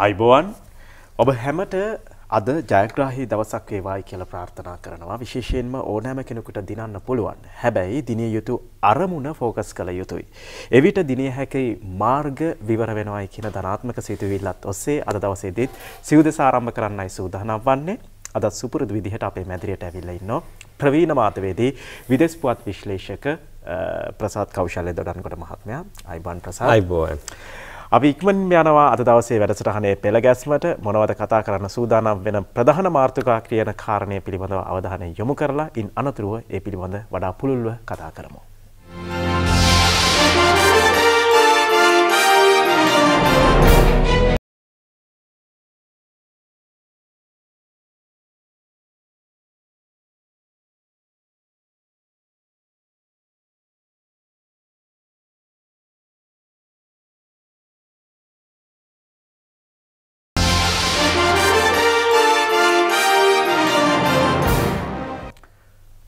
අයිබෝවන් ඔබ හැමට අද ජයග්‍රාහි දවසක් වේවායි කියලා ප්‍රාර්ථනා කරනවා විශේෂයෙන්ම ඕනෑම කෙනෙකුට දිනන්න පුළුවන් හැබැයි දිනිය යුතු අරමුණ ෆෝකස් කළ යුතුයි. එවිට දිනිය හැකයි මාර්ග විවර වෙනවායි කියන ධනාත්මක සිතුවිල්ලත් ඔස්සේ අද දවසේදීත් සිවුදෙස ආරම්භ කරන්නයි සූදානම් වන්නේ අදත් සුපුරුදු විදිහට අපේ මැදිරියට ඇවිල්ලා ඉන්නවා ප්‍රවීණ මාතවේදී විදෙස් පුවත් විශ්ලේෂක ප්‍රසාත් කෞශල්‍ය දොඩන්කොට මහත්මයා අයිබන් ප්‍රසාත් අයිබෝන්. අපි ඉක්මන් යනවා අද දවසේ වැඩසටහනේ පෙළ ගැස්මට මොනවද කතා කරන්න සූදානම් වෙන ප්‍රධාන මාර්ථකා කියන කාරණය පිළිබඳව අවධානය යොමු කරලා ඉන් අනතුරුව ඒ පිළිබඳ වඩා පුළුල්ව කතා කරමු.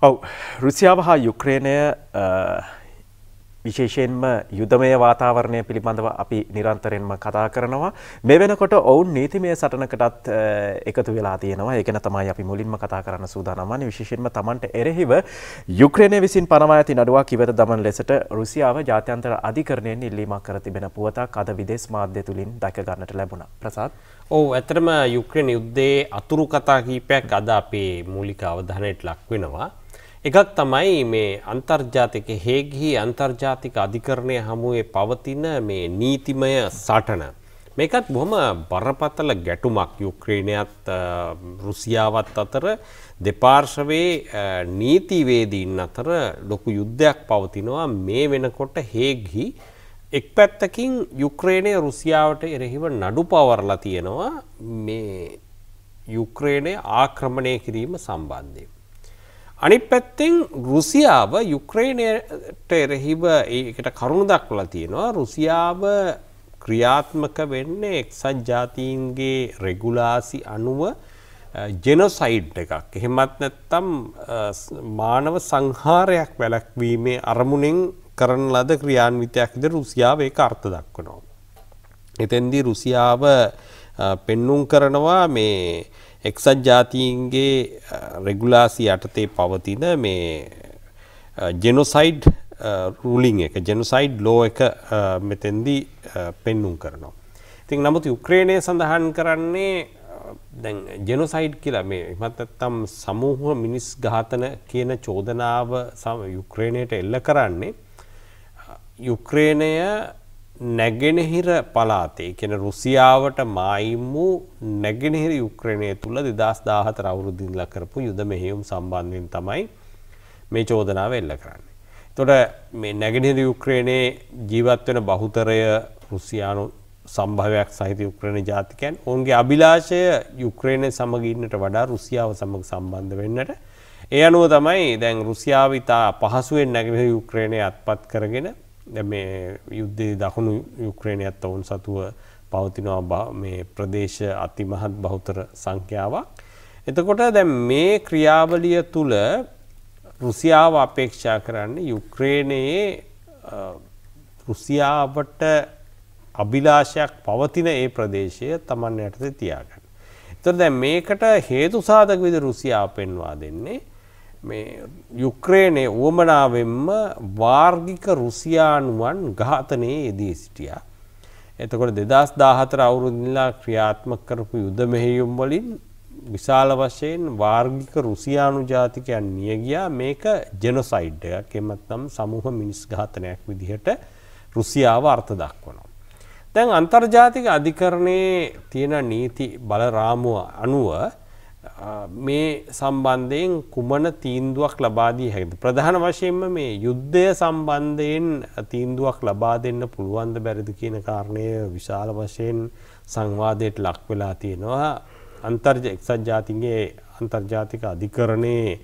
ඔව රුසියාව හා යුක්‍රේණය විශේෂයෙන්ම යුදමය වාතාවරණය පිළිබඳව අපි නිරන්තරෙන්ම කතා කරනවා. මේ වෙනකොට ඔවුන් නීතිමය සටනකටත් එකතු වෙලා තියෙනවා ඒකන තමයි අපි මුලින්ම කතා කරන්න සූදානමන් විශේෂෙන්ම තමන්ට එරෙහිව යුක්‍රණය විසින් පනවා ඇති නඩුවක් ඉවත දමන් ලෙසට රුසියාව ජාත්‍යන්තර අධිකරණයෙන් ඉල්ලීමක් කර තිබෙන පුවතක් අද විදේශ මාධ්‍ය තුළින් දැකගන්නට ලැබුණ ප්‍රසාත්. ඔහු ඇතරම යුක්‍රණ යුද්ධයේ අතුරු කතා කීපයක් අද අපේ මූලික අවධානයට ලක් වෙනවා. එකක් තමයි මේ අන්තර්ජාතික හේගිහි අන්තර්ජාතික අධිකරණය හමුවේ පවතින මේ නීතිමය සටන. මේකත් බොහොම බරපතල ගැටුමක් යුක්්‍රීණයත් රුසියාවත් අතර දෙපාර්ශවේ නීතිවේදීන් අතර ලොකු යුද්ධයක් පවතිනවා මේ වෙනකොට හේගහි එක් පැත්තකින් යුක්‍රේණය රුසියාවට එරෙහිව නඩු පවරලා තියෙනවා මේ යුක්‍රේණය ආක්‍රමණය කිරීම සම්බන්ධය. අනිත් පැත්තෙන් රුසියාව යුක්‍රේණයට එරෙහිව ඒකට කරුණු දක්වලා තියෙනවා රුසියාව ක්‍රියාත්මක වෙන්නේ එක්සත් ජාතීන්ගේ රෙගුලාසි අනුව ජෙනොසයිඩ් එකක් එහෙමත් නැත්තම් මානව සංහාරයක් වැළැක්වීමේ අරමුණෙන් කරන ලද ක්‍රියාන්විතයක්ද රුසියාව ඒක අර්ථ දක්වනවා. එතෙන්දී රුසියාව පෙන්නුම් කරනවා මේ එක්සත් ජාතීන්ගේ රෙගුලාසි යටතේ පවතින මේ ජෙනොසයිඩ් රූලිං එක ජෙනොසයිඩ් ලෝ එක මෙතෙන්දී පෙන්නුම් කරනවා. ඉතින් නමුත් යුක්‍රේණය සඳහන් කරන්නේ දැන් ජෙනොසයිඩ් කියලා මේ එමත් නැත්නම් සමූහ මිනිස් ඝාතන කියන චෝදනාව යුක්‍රේනයට එල්ල කරන්නේ යුක්‍රේනය නැගෙනහිර පලාතේ කෙන රුසියාවට මයිම් වූ නැගෙනහිර යුක්‍රණය තුළ දෙදස් දාහත රවුරුදිල්ල කරපු යුද මෙහෙුම් සම්බන්ධයෙන් තමයි මේ චෝදනාව එල්ල කරන්න. තොට මේ නැගෙනහිර යුක්‍රේණයේ ජීවත්වෙන බහුතරය රුසියානු සම්භවයක් සහිත යුක්‍රණ ජාතිකයන් ඔවන්ගේ අභිලාශය යුක්‍රේණය සමගීන්නට වඩා රුසියාව සමඟ සම්බන්ධ වෙන්නට ඒ අනුව තමයි දැන් රුසියාවිතා පහසුවෙන් නැගෙන යුක්‍රේණය අත්පත් කරගෙන මේ යුද්ධයේ දකුණු යුක්‍රේණයත් ඔවුන් සතුව පවතිනවා මේ ප්‍රදේශ අතිමහත් බහුතර සංඛ්‍යාවක්. එතකොට දැන් මේ ක්‍රියාවලිය තුළ රුසියාව අපේක්ෂා කරන්නේ යුක්‍රේණයේ රුසියාවට අභිලාෂයක් පවතින ඒ ප්‍රදේශය තමන් යටතේ තියාගන්න. එතකොට දැන් මේකට හේතු සාධක විදිහට රුසියාව පෙන්වා දෙන්නේ මේ යුක්‍රේනය වුවමනාවෙන්ම වාර්ගික රුසියානුවන් ඝාතනයේ යෙදී සිටියා. එතකොට දෙදස් දාහතර අවුරුදිලා ක්‍රියාත්ම කරපු යුද මෙහෙයුම් වලින් විශාල වශයෙන් වාර්ගික රුසියානු ජාතිකයන් නියගියා මේක ජෙනොසයිඩ්ඩයක් එමත්නම් සමූහ මිනිස් ඝාතනයක් විදිහට රුසියාව අර්ථ දක්වනවා. දැන් අන්තර්ජාතික අධිකරණයේ තියෙන නීති බලරාමුව අනුව මේ සම්බන්ධයෙන් කුමන තීන්දුවක් ලබාදී හැකිද. ප්‍රධාන වශයෙන්ම මේ යුද්ධය සම්බන්ධයෙන් තීන්දුවක් ලබා දෙන්න පුළුවන්ද බැරිද කියන කාරණය විශාල වශයෙන් සංවාදයට ලක් වෙලා තියෙනවා. අන්තර්ජ එක්සත් ජාතින්ගේ අන්තර්ජාතික අධිකරණයේ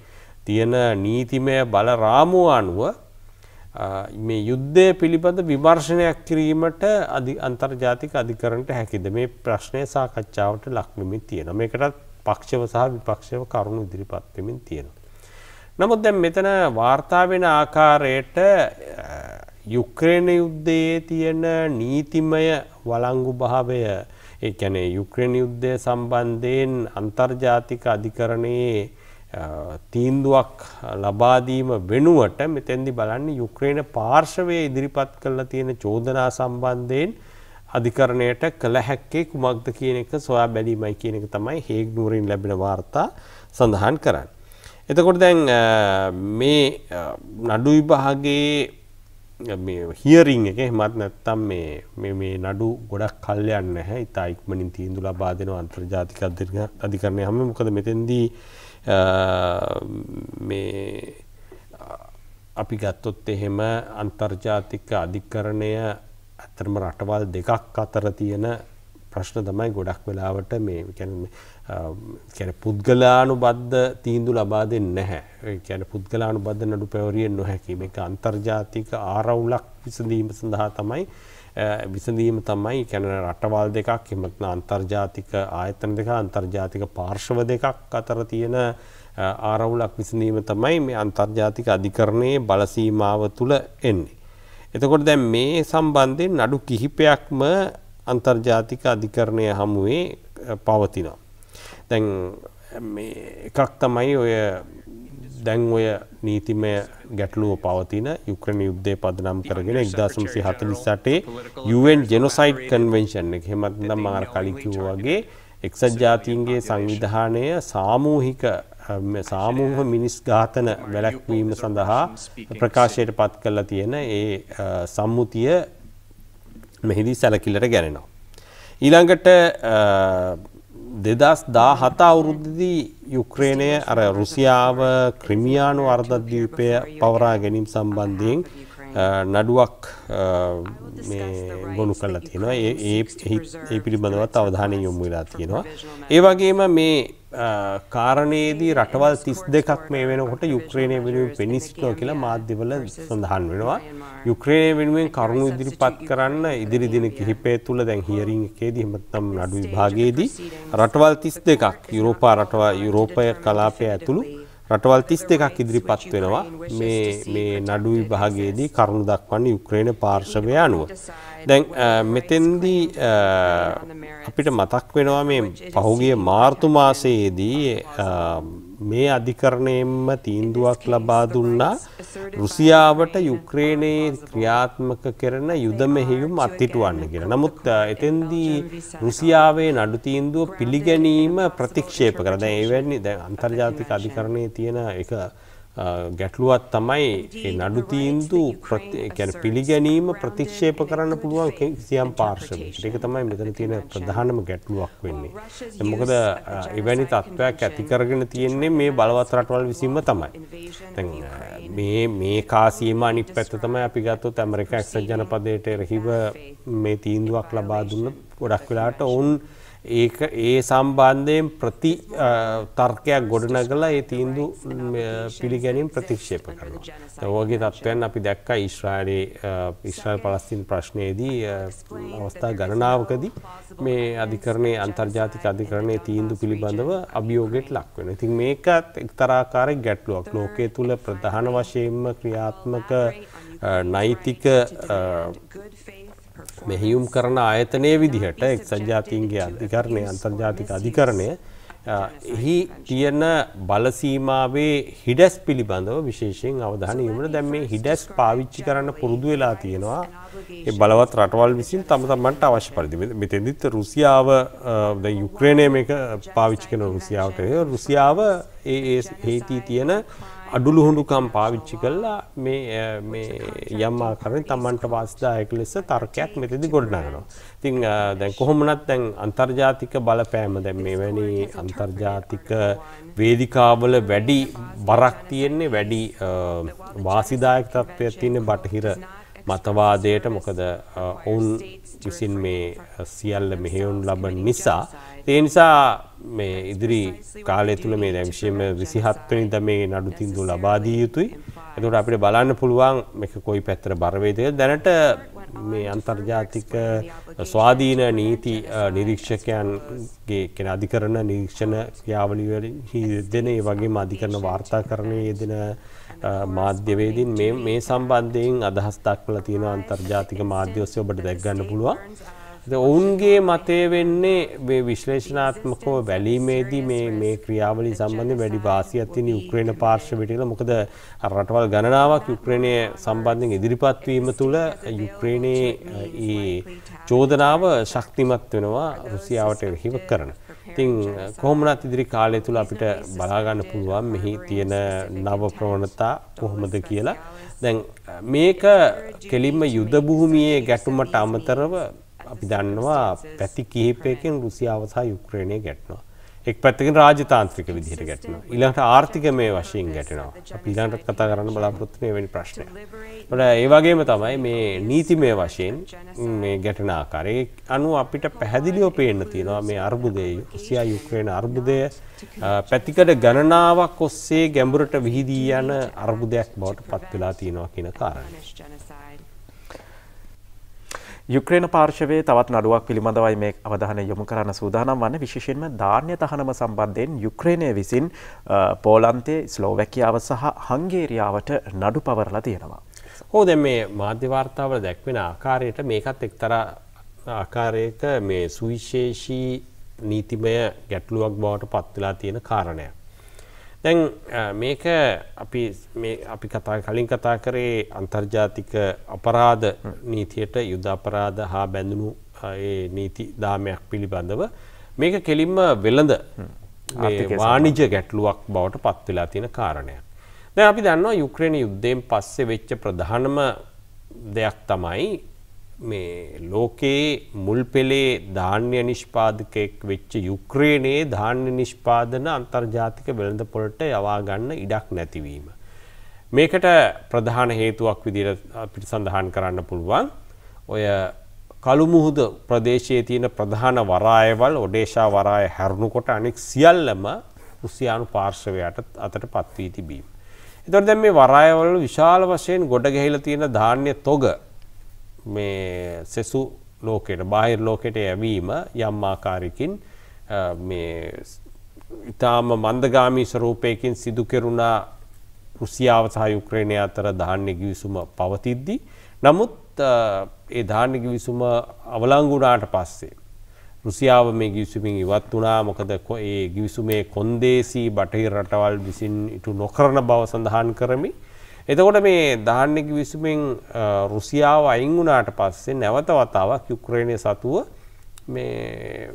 තියෙන නීතිමය බල රාමුව අනුව මේ යුද්ධය පිළිබඳ විමර්ශනයක් කිරීමට අධි අන්තර්ජාතික අධිකරණට හැකිද මේ ප්‍රශ්නය සාකච්ඡාවට ලක්වමින් තියෙන මේකටත් පක්ෂව සහ විපක්ෂව කරුණු ඉදිරිපත් වෙමින් තියෙනවා. නමුත් දැන් මෙතන වාර්තා වෙන ආකාරයට යුක්‍රේණ යුද්ධයේ තියෙන නීතිමය වලංගු භාවය ඒ කියන්නේ යුක්‍රේණ යුද්ධය සම්බන්ධයෙන් අන්තර්ජාතික අධිකරණයේ තීන්දුවක් ලබාදීම වෙනුවට මෙතෙන්දි බලන්නේ යුක්‍රේන පාර්ශවය ඉදිරිපත් කරලා තියෙන චෝදනා සම්බන්ධයෙන් අධිකරණයට කළ හැක්කේ කුමක්ද කියන එක සොයා බැලීමයි කියන එක තමයි හේක් නූරින් ලැබෙන වාර්තා සඳහන් කරන්න. එතකොට දැන් මේ නඩු විභාගේ හියරිං එක හෙමත් නැත්තම් මේ නඩු ගොඩක් කල්යන්න හැ ඉතා ඉක්මනින් තීන්දු ලබා දෙන අන්තර්ජාතික අධිකරණය හම මොකද මෙතෙන්දී මේ අපි ගත්තොත් එහෙම අන්තර්ජාතික අධිකරණය ඇත්තරම රටවල් දෙකක් අතර තියෙන ප්‍රශ්න තමයි ගොඩක් වෙලාවට මේ කැන පුද්ගලානු බද්ධ තීන්දු ලබා දෙන්න නැහැ කැන පුද්ගලානු බද්ධ නඩු පැවරියෙන් නොහැකිීම එක අන්තර්ජාතික ආරවුලක් විසඳීම සඳහා තමයි විසඳීම තමයි කැන රටවල් දෙකක් එමත්න අන්තර්ජාතික ආයතන දෙක අන්තර්ජාතික පාර්ශව දෙකක් අතර තියෙන ආරවුලක් විසඳීම තමයි මේ අන්තර්ජාතික අධිකරණයේ බලසීමාව තුළ එන්නේ. එතකොට දැන් මේ සම්බන්ධයෙන් නඩු කිහිපයක්ම අන්තර්ජාතික අධිකරණය හමුවේ පවතිනවා. දැන් එකක් තමයි ඔය දැන් ඔය නීතිමය ගැටලුව පවතින යුක්‍රණ යුද්ධය පදනම් කරගෙන එක්දාසුන්සි හතලිස්සටේ යුවෙන් ජෙනොසයිඩ් කන්වෙන්ෂන් එක හෙමත්ද මාර කලිකිව් වගේ එක්සත් ජාතින්ගේ සංවිධානය සාමූහික සාමූහ මිනිස් ඝාතන වැළැක්වීම සඳහා ප්‍රකාශයට පත් කරලා තියෙන ඒ සම්මුතිය මෙහිදී සැලකිල්ලට ගැනෙනවා. ඊළඟට දෙදස් දා හත අවුරුද්ධදී යුක්‍රේණය අර රුසියාව ක්‍රමියානු අර්ධද්වීපය පවරා ගැනීම් සම්බන්ධයෙන් Uh, නඩුවක් uh, ගොුණු කරලා තියෙනවා ඒ පිළිබඳවත් අවධානය යොමු වෙලා තියෙනවා. ඒ වගේම මේ uh, කාරණයේදී රටවල් තිස් දෙකක් මේ වෙනකොට යුක්්‍රේණය වෙනුවෙන් පිණිස්ටෝ කියලා මාධ්‍යවල සඳහන් වෙනවා. යුක්්‍රේණය වෙනුවෙන් කරුණු ඉදිරිපත් කරන්න ඉදිරිදින කිහිපේ තුළ දැන් හිරිං එකේදී හමත්තම් නඩු විභාගයේදී රටවල් තිස් දෙකක් යුරෝපා රටවා යුරෝපය කලාපය ඇතුළු රටවල් 32ක් ඉදිරිපත් වෙනවා මේ මේ නඩු විභාගයේදී කරුණු දක්වන්නේ යුක්‍රේන පාර්ශවය අනුව. දැන් මෙතෙන්දී අපිට මතක් වෙනවා මේ පහුගිය මාර්තු මාසයේදී මේ අධිකරණයෙන්ම තීන්දුවක් ලබා දුන්නා රුසියාවට යුක්‍රේනයේ ක්‍රියාත්මක කරන යුද මෙහෙයුම් අත්හිටුවන්න කියලා. නමුත් එතෙන්දී රුසියාවේ නඩු තීන්දුව පිළිගැනීම ප්‍රතික්ෂේප කරන. දැන් ඒ වෙන්නේ දැන් අන්තර්ජාතික අධිකරණයේ තියෙන එක ගැටලුවත් තමයි ඒ නඩු තීන්දු ගැන පිළිගැනීම ප්‍රතික්ෂේප කරන්න පුළුවන් සියම් පාර්ශව ඒක තමයි මෙතන තියෙන ප්‍රධානම ගැටලුවක් වෙන්නේ. මොකද එවැනි තත්ත්වයක් ඇතිකරගෙන තියෙන්නේ මේ බලවත් රටවල් විසින්ම තමයි. මේ මේ කාසියම අනිත් පැත්ත තමයි අපි ගත්තොත් ඇමරිකා එක්සත් ජනපදයට එරෙහිව මේ තීන්දුවක් ලබා දුන්න ගොඩක් වෙලාට ඔවුන් ඒ ඒ සම්බන්ධයෙන් ප්‍රති තර්කයක් ගොඩනගලා ඒ තීන්දු පිළිගැනින් ප්‍රතික්ෂේප කරනවා. ඔවගේ තත්ත්වයන් අපි දැක්කා ඊශ්‍රායලයේ ඉස්්‍රායිල් පලස්තින් ප්‍රශ්නයේදී අවස්ථා ගණනාවකදී මේ අධිකරණයේ අන්තර්ජාතික අධිකරණයේ තීන්දු පිළිබඳව අභියෝගයට ලක් වෙනවා. ඉතින් මේකත් එක්තරාකාරයක් ගැටලුවක්. ලෝකයේ තුල ප්‍රධාන වශයෙන්ම ක්‍රියාත්මක නෛතික මෙහියුම් කරන ආයතනය විදිහට එක්සත් ජාතීන්ගේ අධිකරණය අන්තර්ජාතික අධිකරණය එහි තියෙන බලසීමාවේ හිඩැස් පිළිබඳව විශේෂයෙන් අවධානය යොමුන දැන් මේ හිඩැස් පාවිච්චි කරන්න පුරුදු වෙලා තියෙනවා ඒ බලවත් රටවල් විසින් තම තමන්ට අවශ්‍ය පරිදි මෙතෙන්දිත් රුසියාව දැන් යුක්‍රේනය මේක පාවිච්චි කරන රුසියාවට රුසියාව ඒ හේතී තියෙන අඩුළුහුඩුකම් පාවිච්චි කල්ලා මේ යම්මා කරන තමන්ට වාස්දායක ලෙස තර්කයක් මෙතිදි ගොඩනාගනවා. තිං දැන් කොහොමනත් තැන් අන්තර්ජාතික බලපෑම දැන් මෙවැනි අන්තර්ජාතික වේදිකාවල වැඩි බරක් තියෙන්නේ වැඩි වාසිදායක තත්ත්වයක් තියෙන බටහිර මතවාදයට මොකද ඔවුන් විසින් මේ සියල්ල මෙහෙවුන් ලබන නිසා ඒ නිසා මේ ඉදිරි කාලය තුළ මේ දැවිශයම විසිහත්වනිද මේ නඩු තින්දු ලබාදී යුතුයි එතුට අපිට බලන්න පුළුවන් එක කොයි පැත්තර බරවේදය දැනට මේ අන්තර්ජාතික ස්වාධීන නීති නිරීක්ෂකයන්ගේ කෙන අධිකරන නිරීක්ෂණ ක්‍රියාවලිවලින් හිදෙන ඒ වගේ අධිකරන වාර්තා කරණය යෙදෙන මාධ්‍යවේදින් මේ මේ සම්බන්ධයෙන් අදහස් දක්වලා තියෙන අන්තර්ජාතික මාධ්‍ය ඔස්සේ ඔබට දැක් ගන්න පුළුවන්. ඔවුන්ගේ මතය වෙන්නේ මේ විශ්ලේෂණාත්මකව වැලීමේදී මේ මේ ක්‍රියාවලිය සම්බන්ධයෙන් වැඩි වාසියක් තියෙන යුක්‍රේන පාර්ශ්වයට කියලා. මොකද රටවල් ගණනාවක් යුක්‍රේනය සම්බන්ධයෙන් ඉදිරිපත් වීම තුළ යුක්‍රේනයේ ඒ චෝදනාව ශක්තිමත් වෙනවා රුසියාවට හිව කරනවා. ඉතින් කොහොමනත් ඉදිරි කාලය තුළ අපිට බලාගන්න පුළුවන් මෙහි තියෙන නව ප්‍රවණතා කොහොමද කියලා. දැන් මේක කෙලින්ම යුදභූමියයේ ගැටුමට අමතරව අපි දන්නවා පැති කිහිපයකින් රුසියාව සහ යුක්‍රේණය ගැටනවා. එක් පැත්තකින් රාජතාන්ත්‍රික විදිහට ගැටෙනවා. ඊළඟට ආර්ථිකමය වශයෙන් ගැටෙනවා. අපි ඊළඟට කතා කරන්න බලාපොරොත්තු වෙන වෙනි ප්‍රශ්නය. ඒකට ඒ වගේම තමයි මේ නීතිමය වශයෙන් මේ ගැටෙන ආකාරය අනුව අපිට පැහැදිලිව පේන්න තියෙනවා මේ අර්බුදය රුසියා යුක්‍රේන අර්බුදය පැතිකඩ ගණනාවක් ඔස්සේ ගැඹුරට විහිදී යන අර්බුදයක් බවට පත් වෙලා තියෙනවා කියන කාරණය. යුක්‍රේන පාර්ශවයේ තවත් නඩුවක් පිළිබඳවයි මේ අවධානය යොමු කරන්න සූදානම් වන්නේ විශේෂයෙන්ම ධාන්‍ය තහනම සම්බන්ධයෙන් යුක්‍රේනය විසින් පෝලන්තේ ස්ලෝවැකියාව සහ හංගේරියාවට නඩු පවරලා තියෙනවා. හෝ දැන් මේ මාධ්‍ය වාර්තාවල දැක්වෙන ආකාරයට මේකත් එක්තරා ආකාරයක මේ සුවිශේෂී නීතිමය ගැටලුවක් බවට පත්වෙලා තියෙන කාරණයක්. දැන් මේක අපි අපි කතා කලින් කතා කරේ අන්තර්ජාතික අපරාධ නීතියට යුද අපරාධ හා බැඳුණු ඒ නීති දාමයක් පිළිබඳව මේක කෙලින්ම වෙළඳ වාණිජ ගැටලුවක් බවට පත්වෙලා තියෙන කාරණයක්. දැන් අපි දන්නවා යුක්‍රේන යුද්ධයෙන් පස්සේ වෙච්ච ප්‍රධානම දෙයක් තමයි මේ ලෝකයේ මුල් පෙළේ ධාන්‍ය නිෂ්පාදකයෙක් වෙච්ච යුක්‍රේනයේ ධාන්‍ය නිෂ්පාදන අන්තර්ජාතික වෙළඳපොළට යවා ගන්න ඉඩක් නැතිවීම. මේකට ප්‍රධාන හේතුවක් විදිහට අපිට සඳහන් කරන්න පුළුවන් ඔය කළුමුහුද ප්‍රදේශයේ තියෙන ප්‍රධාන වරායවල් ඔඩේෂා වරාය හැරුණුකොට අනෙක් සියල්ලම රුසියානු පාර්ශවයට අතට පත් වී තිබීම. එතකොට දැන් මේ වරායවල විශාල වශයෙන් ගොඩ ගැහිලා තියෙන ධාන්‍ය තොග මේ සෙසු ලෝකයට බාහිර ලෝකෙට යැවීම යම් ආකාරයකින් මේ ඉතාම මන්දගාමී ස්වරූපයකින් සිදු කෙරුණා රුසියාව සහ යුක්‍රේනය අතර ධාන්‍ය ගිවිසුම පවතිද්දි. නමුත් ඒ ධාන්‍ය ගිවිසුම අවලංගුණාට පස්සේ. රුසියාව මේ ගිවිසුමින් ඉවත් වනා මොකද ඒ ගිවිසුමේ කොන්දේසි බටහි රටවල් විසින් ඉටු නොකරන බව සඳහන් කරමි. එතකොට මේ දාන්නෙක විසුමෙන් රුසියාව අයින් වුණාට පස්සේ නැවත වතාවක් යුක්‍රේනය සතුව මේ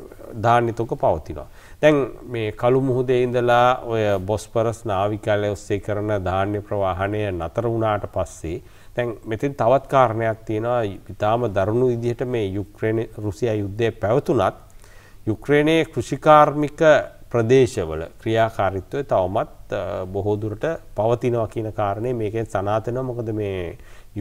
දාන්නිතක පවතිනවා. දැන් මේ කළු මුහුදේ ඉඳලා ඔය බොස්පරස් නාවිකාලය ඔස්සේ කරන ධාන්‍ය ප්‍රවාහණය නතර වුණාට පස්සේ දැන් මෙතින් තවත් කාරණයක් තියෙනවා ඉතාම දරුණු විදිහට මේ යුක්‍රේන රුසියා යුද්ධය පැවතුනත් යුක්‍රේනයේ කෘෂිකාර්මික ප්‍රදේශවල ක්‍රියාකාරීත්වය තවමත් බොහෝ දුරට පවතිනවා කියන කාරණේ මේකෙන් සනාතනවා මොකද මේ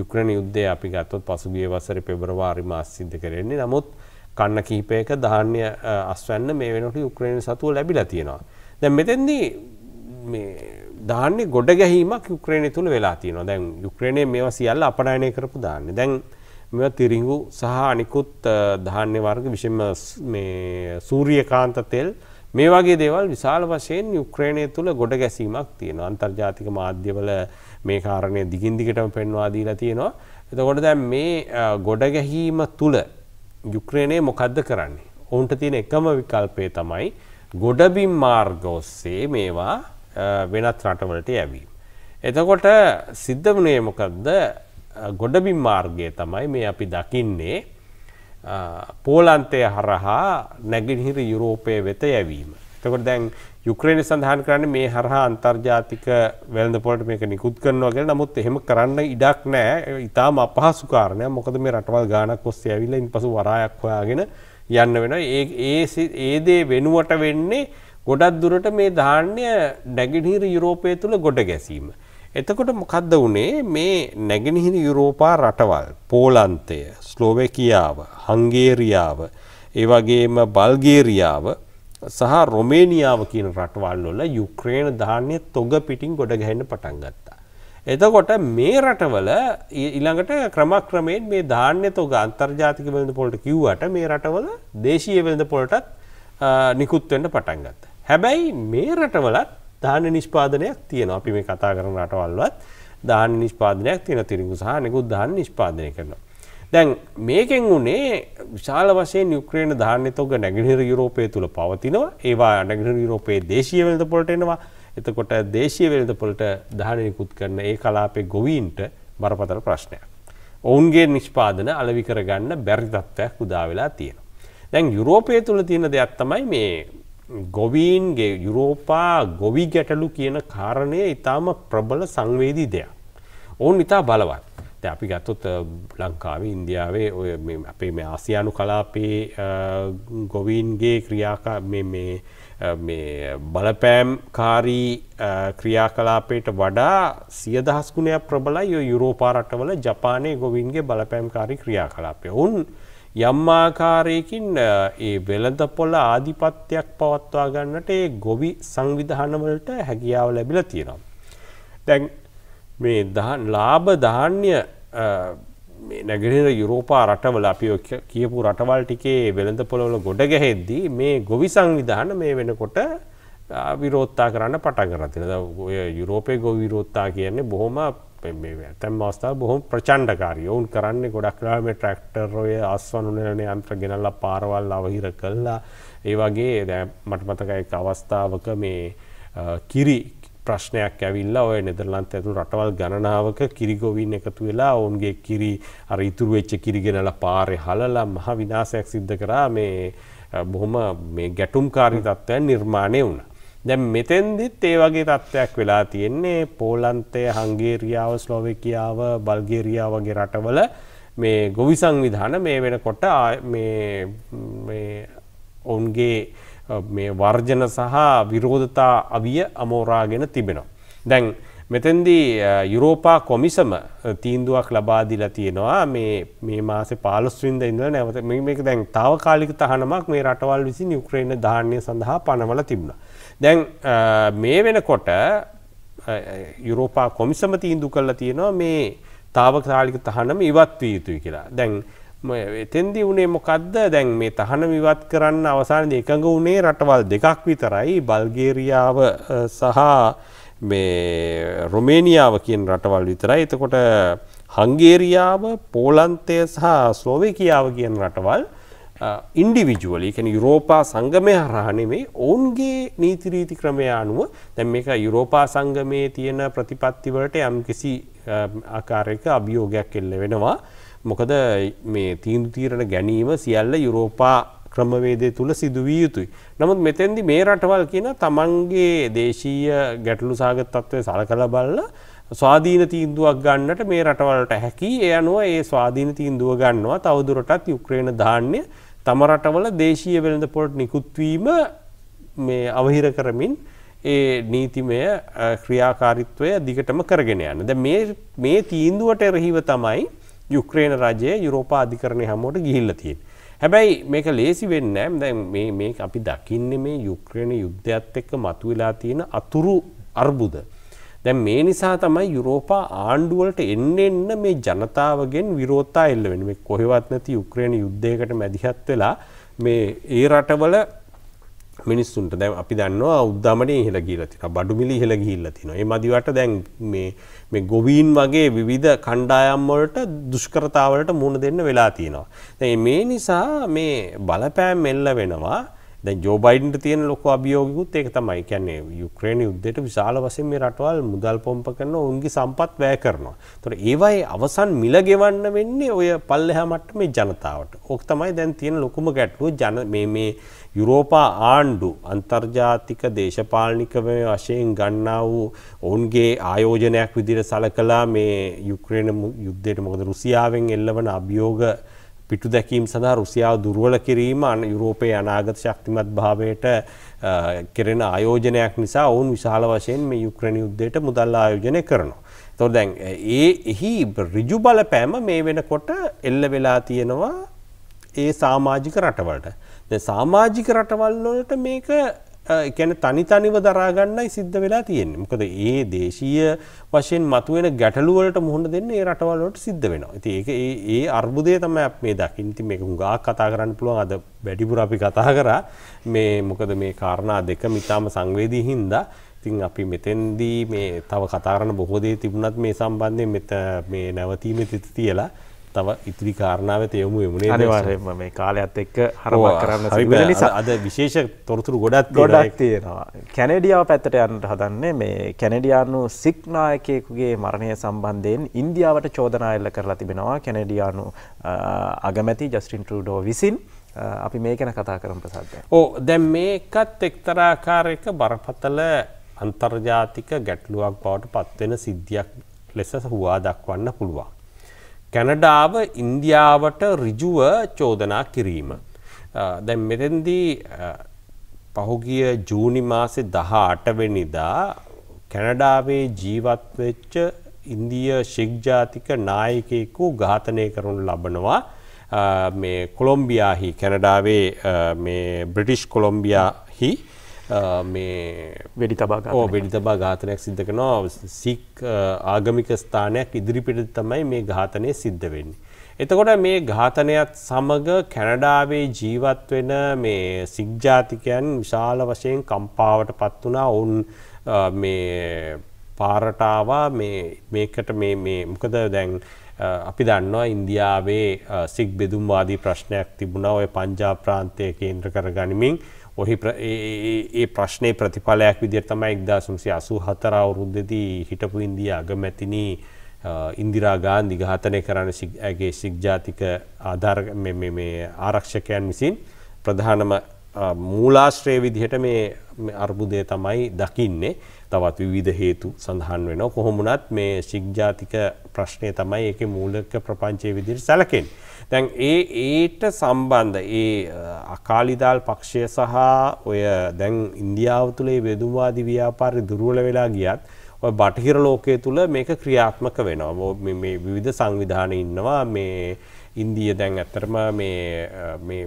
යුක්‍රේන යුද්ධය අපි ගත්තොත් පසුගිය වසරේ පෙබරවාරි මාසෙ සිද්ධ කරන්නේ නමුත් කන්න කිහිපයක ධාන්‍ය අස්වැන්න මේ වෙනකොට යුක්‍රේන සතුව ලැබිලා තියෙනවා. දැන් මෙතෙන්දී මේ ධාන්‍ය ගොඩ ගැහිීමක් යුක්‍රේණය තුළ වෙලා තියෙනවා. දැන් යුක්‍රේණය මේවා සියල්ල අපනයනය කරපු ධාන්‍ය. දැන් මෙ තිරිඟු සහ අනිකුත් ධාන්‍ය වර්ග විශේෂම මේ සූර්යකාන්ත තෙල් මේ වගේ දේවල් විශාල වශයෙන් යුක්‍රේණය තුළ ගොඩ ගැසීමක් තියෙනවා අන්තර්ජාතික මාධ්‍යවල මේ කාරණය දිගින් දිගටම පෙන්වා දීලා තියෙනවා එතකොට දැන් මේ ගොඩ ගැහිම තුළ යුක්‍රේණය මොකද්ද කරන්නේ ඔවුන්ට තියෙන එකම විකල්පය තමයි ගොඩබිම් මාර්ග ඔස්සේ මේවා වෙනත් රටවලට යැවීම. එතකොට සිද්ධ වුණේ මොකද්ද ගොඩබිම් මාර්ගය තමයි මේ අපි දකින්නේ පෝලන්තය හරහා නැගිහිර යුරෝපය වෙත යැවීම. තකොට දැන් යුක්‍රේණ සඳහන් කරන්න මේ හරහා අන්තර්ජාතික වැල්ද පොලට මේක නිකුත් කරනවාගෙන නමුත් එහෙම කරන්න ඉඩක් නෑ ඉතාම අපහසුකාරණය මොකද මේ රටවල් ගානක් ඔස්සේ ඇවිල්ල ඉන් පසු වරායක් හොයාගෙන යන්න වෙන ඒදේ වෙනුවට වෙන්නේ ගොඩක් දුරට මේ ධාන්‍ය නැගිහිර යුරෝපය තුළ ගොඩ ගැසීම. එතකොට මොකක්ද වනේ මේ නැගෙනහිර යුරෝපා රටවල් පෝලන්තය ස්ලෝවැකියාව හංගේරියාව ඒවගේම බල්ගේරියාව සහ රොමේනිියාව කියන රටවල්ලොල යුක්‍රේණ ධාන්‍ය තොග පිටින් ගොඩ ගැන්න පටන් ගත්තා. එතකොට මේ රටවල ඉළඟට ක්‍රමක්‍රමයෙන් මේ ධාන්‍ය තොග අන්තර්ජාතික වෙළඳ පොලට කිව්වට මේ රටවල දේශීය වෙළඳ පොලටත් නිකුත්වෙන්ට පටන් ගත්ත. හැබැයි මේ රටවලත් ධාන්‍ය නිෂ්පාදනයක් තියෙනවා. අපි මේ කතා කරන රටවල්වත් ධාන්‍ය නිෂ්පාදනයක් තියෙන තිරිඟු සහ නිකුත් ධාන්‍ය නිෂ්පාදනය කරනවා. දැන් මේකෙන් උනේ විශාල වශයෙන් යුක්‍රේන ධාන්‍ය තොග නැගෙනහිර යුරෝපය තුල පවතිනවා. ඒවා නැගෙනහිර යුරෝපයේ දේශීය වෙළඳපොළට එනවා. එතකොට දේශීය වෙළඳපොළට ධාන්‍ය නිකුත් කරන ඒ කලාපේ ගොවීන්ට බරපතල ප්‍රශ්නයක්. ඔවුන්ගේ නිෂ්පාදන අලවි කරගන්න බැරි තත්ත්වයක් උදා වෙලා තියෙනවා. දැන් යුරෝපය තුල තියෙන දෙයක් තමයි මේ ගොවීන්ගේ යුරෝපා ගොවි ගැටලු කියන කාරණය ඉතාම ප්‍රබල සංවේදී දෙයක්. ඔවුන් ඉතා බලවත්. අපි ගත්තොත් ලංකාවේ ඉන්දියාවේ ඔය අපේ මේ ආසියානු කලාපේ ගොවීන්ගේ ක්‍රියාකා බලපෑම් කාරී ක්‍රියාකලාපයට වඩා සියදහස්කුණයක් ප්‍රබලයි යුරෝපා රටවල ජපානය ගොවින්ගේ බලපෑම් කාරි ක්‍රියාකලාපය ඔවුන් යම් ආකාරයකින් ඒ වෙළඳ පොළ ආධිපත්‍යයක් පවත්වා ගන්නට ඒ ගොවි සංවිධානවලට හැකියාව ලැබිලා තියෙනවා. දැන් මේ ලාභ ධාන්‍ය නැගෙනහිර යුරෝපා රටවල අපි කියපු රටවල් ටිකේ වෙළඳ පොළවල ගොඩ ගැහෙද්දී මේ ගොවි සංවිධාන මේ වෙනකොට විරෝත්තා කරන්න පටන් කරලා තියෙනවා. ඔය යුරෝපයේ ගොවි විරෝත්තා කියන්නේ බොහොම ඇතැම් අවස්ථාව බොහොම ප්‍රචණ්ඩකාරී ඔවුන් කරන්නේ ගොඩක් ලාම ට්‍රක්ටර් ඔය අස්වන් උනන යන්ත්‍ර ගෙනල්ලා පාරවල් අවහිර කළා ඒ වගේ දැ මට මතකයි අවස්ථාවක මේ කිරි ප්‍රශ්නයක් ඇවිල්ලා ඔය නෙදරලන්ත ඇතු රටවල් ගණනාවක කිරිගොවින් එකතු වෙලා ඔවුන්ගේ කිරි අර ඉතුරු වෙච්ච කිරිගෙනල පාරය හලලා මහ විනාසයක් සිද්ධ කරා මේ බොහොම මේ ගැටුම්කාරී තත්ත්වයන් නිර්මාණය වුණා දැ මෙතෙන්දිත් ඒ වගේ තත්ත්වයක් වෙලා තියෙන්නේ පෝලන්තය හංගේරියාව ස්ලොවකියාව බල්ගේරියා වගේ රටවල මේ ගොවි සංවිධාන මේ වෙන කොට ඔවුන්ගේ වර්ජන සහ විරෝධතා අවිය අමෝරාගෙන තිබෙනවා. දැන් මෙතැන්දී යුරෝපා කොමිසම තීන්දුවක් ලබාදිලා තියෙනවා මේ මාස පාලස්වින්ද ඉඳල නැවත මේක දැන් තාවකාලික තහනමක් මේ රටවල් විසි යුක්‍රේණ ධාන්‍ය සඳහා පනවල තිබුණා. දැන් මේ වෙනකොට යුරෝපා කොමිසම තීන්දු කල්ලා තියෙනවා මේ තාවකාලික තහනම ඉවත් විය යුතුයි කියලා. දැන් එතෙන්දි වනේ මොකක්ද දැන් මේ තහන විවත් කරන්න අවසාන එකඟ වනේ රටවල් දෙකක් විතරයි බල්ගේරියාව සහ රොමේනිියාව කියෙන් රටවල් විතරයි එතකොට හංගේරියාව පෝලන්තය සහ ස්ලෝවේ කියාව කියෙන් රටවල් ඉන්ඩිවිජුවලි කැන යුරෝපා සංගමය හරහනෙමේ ඔවුන්ගේ නීතිරීති ක්‍රමය අනුව දැම් මේක යුරෝපා සංගමයේ තියෙන ප්‍රතිපත්තිවලට යම් කිසි ආකාරයක අභියෝගයක් එල්ල වෙනවා මොකද මේ තීන්දු තීරණ ගැනීම සියල්ල යුරෝපා ක්‍රමවේදය තුළ සිදුවිය යුතුයි. නමුත් මෙතැන්දි මේ රටවල් කියන තමන්ගේ දේශීය ගැටලු සාගතත්වය සලකල බල්ල ස්වාධීන තීන්දුවක් ගන්නට මේ රටවලට හැකි ඒ අනුව ඒ ස්වාධීන තීන්දුව ගන්නවා තවදුරටත් යුක්‍රේණ ධාන්‍ය තම රටවල දේශීය වෙළඳ පොළට නිකුත්වීම මේ අවහිර කරමින් ඒ නීතිමය ක්‍රියාකාරිත්වය දිගටම කරගෙන යන. ද මේ තීන්දුවට එරහිව තමයි යුක්්‍රේණ රජය යුරෝපා අධිකරණය හමෝට ගිහිල්ල තියෙන්. හැබැයි මේක ලේසි වෙන්න මේ අපි දකින්න මේ යුක්්‍රණ යුද්ධත් එක්ක මතුවෙලා තියෙන අතුරු අර්බුද. දැන් මේ නිසා තමයි යුරෝපා ආණ්ඩුවලට එන්න එන්න මේ ජනතාවගෙන් විරෝධතා එල්ල වෙන්නේ. මේ කොහෙවත් නැති යුක්‍රේන යුද්ධයකට මැදිහත් වෙලා මේ ඒ රටවල මිනිස්සුන්ට දැන් අපි දන්නවා උද්දමනය ඉහළ ගිහිල්ලා තියෙනවා. බඩු මිල ඉහළ ගිහිල්ලා තියෙනවා. ඒ මදිවට දැන් මේ මේ ගොවීන් වගේ විවිධ කණ්ඩායම් වලට දුෂ්කරතාවලට මුහුණ දෙන්න වෙලා තියෙනවා. දැන් මේ නිසා මේ බලපෑම් එල්ල වෙනවා. දැන් ජෝ බයිඩන්ට තියෙන ලොකු අභියෝගිකුත් ඒක තමයි කියන්නේ යුක්‍රේන යුද්ධයට විශාල වශයෙන් මේ රටවල් මුදල් පොම්ප කරනවා උන්ගේ සම්පත් වැය කරනවා. ඒතකොට ඒවයි අවසන් මිල ගෙවන්න වෙන්නේ ඔය පල්ලෙහා මට්ටමේ ජනතාවට. ඕක තමයි දැන් තියෙන ලොකුම ගැටලුව ජන මේ මේ යුරෝපා ආණ්ඩු අන්තර්ජාතික දේශපාලනික වශයෙන් ගන්නා වූ ඔවුන්ගේ ආයෝජනයක් විදිහට සලකලා මේ යුක්‍රේන යුද්ධයට මොකද රුසියාවෙන් එල්ලවන අභියෝග පිටු දැකීම් සඳහා රුසියාව දුර්වල කිරීම අන යුරෝපයේ අනාගත ශක්තිමත් භාවයට කෙරෙන ආයෝජනයක් නිසා ඔවුන් විශාල වශයෙන් මේ යුක්‍රණ යුද්ධයට මුදල් ආයෝජනය කරනවා. තොර දැන් ඒ එහි රිජු බලපෑම මේ වෙනකොට එල්ල වෙලා තියෙනවා ඒ සාමාජික රටවලට. සාමාජික රටවල්ලොලට මේක ගැන තනිතනිව දරාගන්නයි සිද්ධ වෙලා තියෙන්නේ මොකද ඒ දේශීය වශයෙන් මතුවෙන ගැටලුවලට මුහුණ දෙන්න ඒ රටවල්ලට සිද්ධ වෙනවා ඉති ඒ ඒ අර්බුදය තම අප මේ දකිින්ති මේක හුඟා කතා කරන්න පුළුවන් අද වැඩිපුර අපි කතා කරා මේ මොකද මේ කාරණා දෙක මිතාම සංවේදී හින්දා ඉතින් අපි මෙතෙන්දී මේ තව කතාරන බොහෝදේ තිබුණත් මේ සම්බන්ධය මෙත මේ නැවතීම තිත තියලා තව ඉතිරි කාරණාව තයමු යමුණේ අනිවාර්යයෙන්ම මේ කාලයත් එක්ක හරවා කරන්න නිසා අද විශේෂ තොරතුරු ගොඩක් ගොඩක් තියෙනවා කැනඩියාව පැත්තට යන්නට හදන්නේ මේ කැනඩියානු සික් නායකයෙකුගේ මරණය සම්බන්ධයෙන් ඉන්දියාවට චෝදනා එල්ල කරලා තිබෙනවා කැනඩියානු අගමැති ජස්ටින් ට්‍රූඩෝ විසින් අපි මේ ගැන කතා කරමු ප්‍රසාද් ඕ දැන් මේකත් එක්තරා ආකාරයක බරපතල අන්තර්ජාතික ගැටලුවක් බවට පත්වෙන සිද්ධියක් ලෙස හුවා දක්වන්න පුළුවන් කැනඩාව ඉන්දියාවට රිජුව චෝදනා කිරීම. දැන් මෙතෙන්දී පහුගිය ජූනි මාසෙ දහ අටවෙනිදා කැනඩාවේ ජීවත්වෙච්ච ඉන්දිය ශික්ජාතික නායකයෙකු ඝාතනය කරනු ලබනවා මේ කොළොම්බියාහි කැනඩාවේ බ්‍රිටිෂ් කොළොම්බියාහි මේ වෙඩි තබා ඕ වෙඩි තබා ඝාතනයක් සිද්ධ කරනවා සික් ආගමික ස්ථානයක් ඉදිරිපිට තමයි මේ ඝාතනය සිද්ධ වෙන්නේ. එතකොට මේ ඝාතනයත් සමග කැනඩාවේ ජීවත් වෙන මේ සික් ජාතිකයන් විශාල වශයෙන් කම්පාවට පත් වුණා. ඔවුන් මේ පාරට ආවා මේ මේකට මේ මේ මොකද දැන් අපි දන්නවා ඉන්දියාවේ සික් බෙදුම්වාදී ප්‍රශ්නයක් තිබුණා. ඔය පංජාබ් ප්‍රාන්තය කේන්ද්‍ර කරගනිමින් ඔහි ඒ ප්‍රශ්නය ප්‍රතිඵලයක් විදිර තමයි එක්දාසුන්සේ අසු හතර අවුරුද්ධදී හිටපු ඉන්දිය අගමැතිනි ඉන්දිරා ගාන්ධි ඝාතනය කරන ඇගේ ශික්ජාතික ආධාර ආරක්ෂකයන් විසින් ප්‍රධානම මූලාශ්‍රය විදිහට මේ අර්බුදය තමයි දකින්නේ තවත් විවිධ හේතු සඳහන් වෙන කොහොමුණත් මේ ශික්ජාතික ප්‍රශ්නය තමයි ඒක මූලක ප්‍රපංචය විදිර සැලකෙන්. තැන් ඒ ඒට සම්බන්ධ ඒ අකාලිදාල් පක්ෂය සහ ඔය දැන් ඉන්දියාව තුළේ බෙදුවාදි ව්‍යාපාරි දුරුවල වෙලා ගියත් ඔය බටහිර ලෝකය තුළ මේක ක්‍රියාත්මක වෙනවා මේ විවිධ සංවිධාන ඉන්නවා මේ ඉන්දිය දැන් ඇත්තරම මේ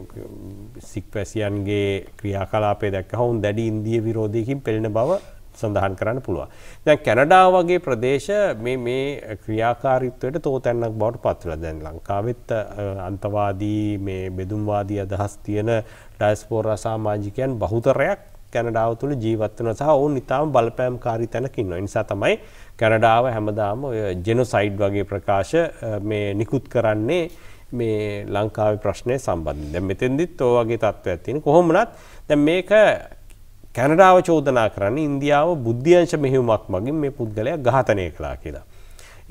සික්වැසියන්ගේ ක්‍රියාකලාපය දැක්ක හවුන් දැඩි ඉන්දිය විරෝධයකින් පෙළෙන බව සඳහන් කරන්න පුළුවන්. දැන් කැනඩා වගේ ප්‍රදේශ මේ මේ ක්‍රියාකාරීත්වයට තෝතැන්නක් බවට පත් වෙලා දැන් ලංකාවෙත් අන්තවාදී මේ බෙදුම්වාදී අදහස් තියෙන ඩයස්පෝරා සමාජිකයන් බහුතරයක් කැනඩාව තුළ ජීවත් වෙනවා සහ ඔවුන් ඊටාම බලපෑම්කාරී තැනක ඉන්නවා. ඒ නිසා තමයි කැනඩාව හැමදාම ඔය ජෙනොසයිඩ් වගේ ප්‍රකාශ මේ නිකුත් කරන්නේ මේ ලංකාවේ ප්‍රශ්නය සම්බන්ධයෙන්. දැන් මෙතෙන්දිත් ඔය වගේ තත්ත්වයක් තියෙන. කොහොමනත් දැන් මේක කැනඩාව චෝදනා කරන්නේ ඉන්දියාව බුද්ධියංශ මෙහිුමක් මගින් මේ පුද්ගලයා ඝාතනය කළා කියලා.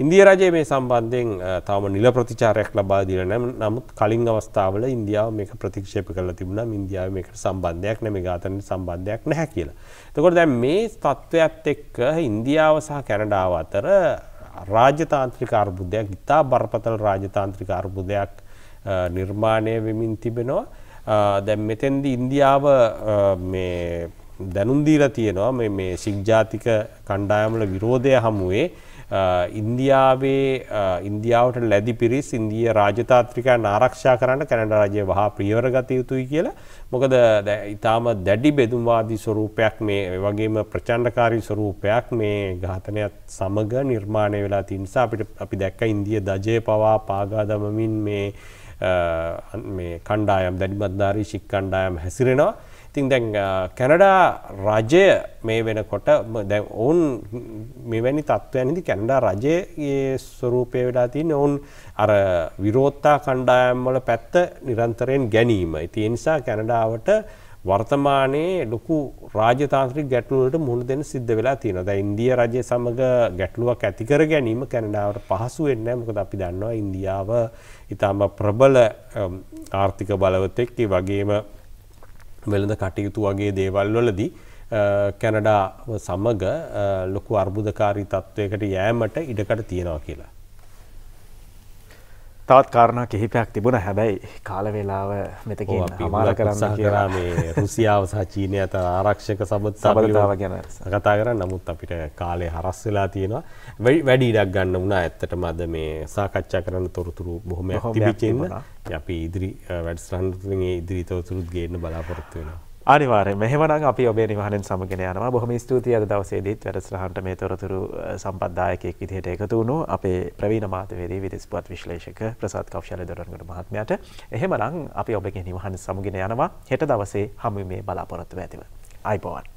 ඉන්දිය රජය මේ සම්බන්ධයෙන් තම නිල ප්‍රතිචාරයක් ලබා දීලා නැහැ. නමුත් කලින් අවස්ථාවල ඉන්දියාව මේක ප්‍රතික්ෂේප කරලා තිබුණා. ඉන්දියාව මේකට සම්බන්ධයක් නැමේ ඝාතනයට සම්බන්ධයක් නැහැ කියලා. එතකොට දැන් මේ තත්ත්වයක් එක්ක ඉන්දියාව සහ කැනඩාව අතර රාජ්‍යතාන්ත්‍රික අර්බුදයක්, ඉතා බරපතල රාජ්‍යතාන්ත්‍රික අර්බුදයක් නිර්මාණය වෙමින් තිබෙනවා. දැන් මෙතෙන්දී ඉන්දියාව මේ දැනුම් දීලා තියෙනවා මේ මේ සිග්ජාතික කණ්ඩායමල විරෝධය හමුවේ ඉන්දියාවේ ඉන්දියාවට ලැබි පිරිස් ඉන්දියා රාජතාත්‍රිකයන් ආරක්ෂා කරන්න කැනඩා රජය වහා ප්‍රියවර ගත යුතුයි කියලා. මොකද ඊටාම දැඩි බෙදුම්වාදී ස්වරූපයක් මේ වගේම ප්‍රචණ්ඩකාරී ස්වරූපයක් මේ ඝාතනයත් සමග නිර්මාණය වෙලා තියෙන නිසා අපිට අපි දැක්ක ඉන්දිය දජය පවා පාගා දමමින් මේ මේ කණ්ඩායම් දැඩිමත්ධාරී ශික් කණ්ඩායම් හැසිරෙනවා. ඉතින් දැන් කැනඩා රජය මේ වෙනකොට දැ ඔවුන් මෙවැනි තත්ත්වයනිදි කැනඩා රජයේ ස්වරූපය වෙලා තින් ඔවුන් අර විරෝත්තා කණ්ඩායම්වල පැත්ත නිරන්තරයෙන් ගැනීම. ඉති එනිසා කැනඩාවට වර්තමානයේ ලොකු රාජතාන්ත්‍රික ගැටලුවට මුහුණ දෙන්න සිද්ධ වෙලා තියෙනවා. දැන් ඉන්දියා රජය සමග ගැටලුවක් ඇති කර ගැනීම කැනඩාවට පහසු වෙන්නේ නැහැ. මොකද අපි දන්නවා ඉන්දියාව ඊටම ප්‍රබල ආර්ථික බලවතෙක්, ඒ වගේම වෙළඳ කටයුතු වගේ දේවල් වලදී කැනඩා සමග ලොකු අර්බුදකාරී තත්ත්වයකට යෑමට ඉඩකට තියෙනවා කියලා. තවත් කාරණ කිහිපයක් තිබුණ හැබැයි කාලවෙලාව මෙතකින් හමාර කරන්න කරා මේ රුසියාව සහ චීනය අත ආරක්ෂක සබත් සබලතාව ගැන කතා කරන්න නමුත් අපිට කාලය හරස් වෙලා තියෙනවා වැඩි ඉඩක් ගන්න වුණා ඇත්තට මද මේ සාකච්ඡා කරන්න තොරතුරු බොහොම තිබිචෙන්න අපි ඉදිරි වැඩස්ටන්ගේ ඉදිරිතවතුරුත් ගේන්න බලාපොරොත්තු වෙනවා අනිවාර්යෙන් මෙහෙමනම් අපි ඔබේ නිවහනෙන් සමගෙන යනවා. බොහොම ස්තුතියි අද දවසේදීත් වැඩසටහනට මේ තොරතුරු සම්පත්දායකයෙක් විදිහට එකතු වුණු අපේ ප්‍රවීණ මාධ්‍යවේදී විදෙස්පුවත් විශ්ලේෂක ප්‍රසාද් කෞශල දොරන්ගොඩ මහත්මයාට. එහෙමනම් අපි ඔබගේ නිවහන සමගෙන යනවා. හෙට දවසේ හමු මේ බලාපොරොත්තු ඇතිව. අයිබෝවන්.